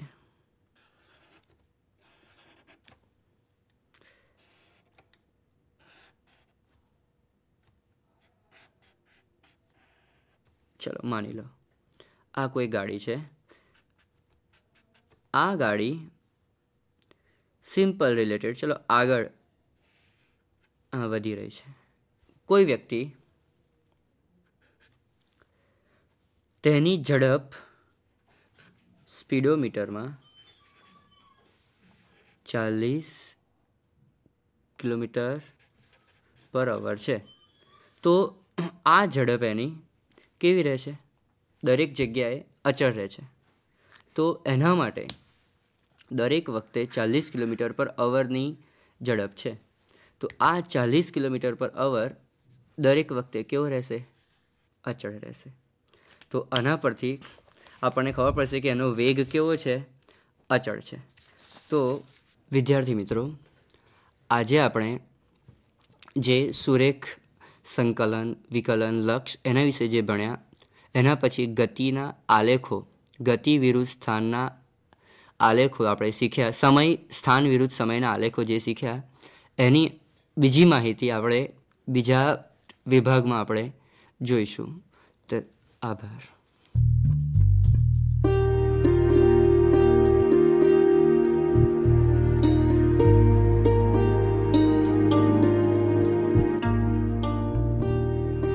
ચલો માની લો આ કોઈ ગાડી છે આ ગાડી સિમ્પલ રિલેટેડ ચલો આગળ વધી રહી છે કોઈ વ્યક્તિ તેની ઝડપ સ્પીડોમીટરમાં ચાલીસ કિલોમીટર પર અવર છે તો આ ઝડપ એની કેવી રહેશે દરેક જગ્યાએ અચળ રહે છે તો એના માટે દરેક વખતે ચાલીસ કિલોમીટર પર અવરની ઝડપ છે તો આ ચાલીસ કિલોમીટર પર અવર દરેક વખતે કેવો રહેશે અચળ રહેશે તો આના પરથી આપણને ખબર પડશે કે એનો વેગ કેવો છે અચળ છે તો વિદ્યાર્થી મિત્રો આજે આપણે જે સુરેખ સંકલન વિકલન લક્ષ એના વિશે જે ભણ્યા એના પછી ગતિના આલેખો ગતિ વિરુદ્ધ સ્થાનના આલેખો આપણે શીખ્યા સમય સ્થાન વિરુદ્ધ સમયના આલેખો જે શીખ્યા એની બીજી માહિતી આપણે બીજા વિભાગમાં આપણે જોઈશું Aber